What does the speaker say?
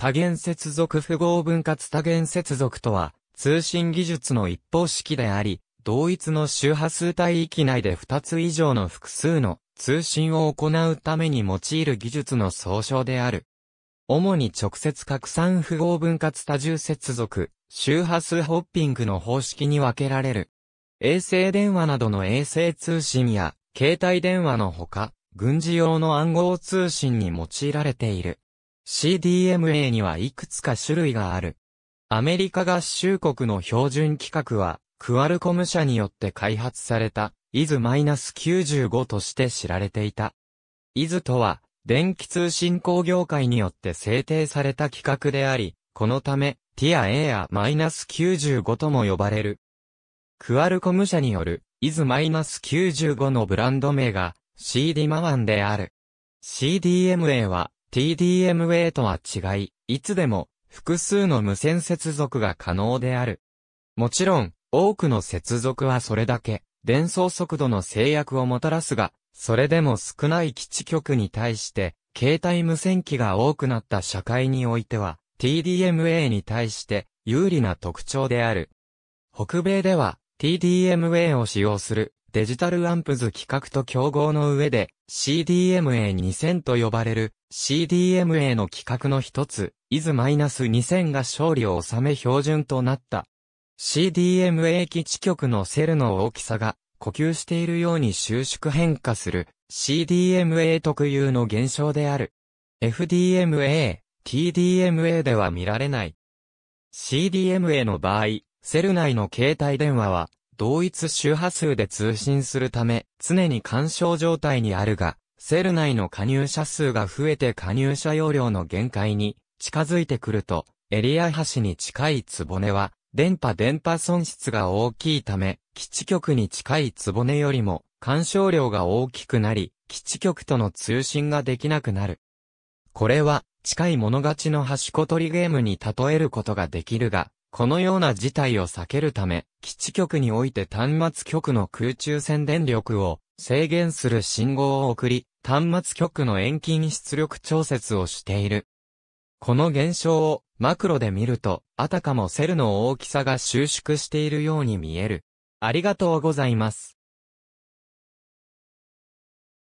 多元接続符号分割多元接続とは、通信技術の一方式であり、同一の周波数帯域内で2つ以上の複数の通信を行うために用いる技術の総称である。主に直接拡散符号分割多重接続、周波数ホッピングの方式に分けられる。衛星電話などの衛星通信や、携帯電話のほか、軍事用の暗号通信に用いられている。CDMA にはいくつか種類がある。アメリカ合衆国の標準規格は、クアルコム社によって開発された、イズ9 5として知られていた。イズとは、電気通信工業界によって制定された規格であり、このため、ティア A や -95 とも呼ばれる。クアルコム社による、イズ9 5のブランド名が、c d マワンである。CDMA は、TDMA とは違い、いつでも複数の無線接続が可能である。もちろん、多くの接続はそれだけ、伝送速度の制約をもたらすが、それでも少ない基地局に対して、携帯無線機が多くなった社会においては、TDMA に対して有利な特徴である。北米では、TDMA を使用するデジタルアンプズ企画と競合の上で CDMA2000 と呼ばれる CDMA の規格の一つ、IS-2000 が勝利を収め標準となった。CDMA 基地局のセルの大きさが呼吸しているように収縮変化する CDMA 特有の現象である。FDMA、TDMA では見られない。CDMA の場合、セル内の携帯電話は同一周波数で通信するため、常に干渉状態にあるが、セル内の加入者数が増えて加入者容量の限界に近づいてくると、エリア端に近いツボネは、電波電波損失が大きいため、基地局に近いツボネよりも干渉量が大きくなり、基地局との通信ができなくなる。これは、近い物勝ちの端こ取りゲームに例えることができるが、このような事態を避けるため、基地局において端末局の空中線電力を制限する信号を送り、端末局の遠近出力調節をしている。この現象をマクロで見ると、あたかもセルの大きさが収縮しているように見える。ありがとうございます。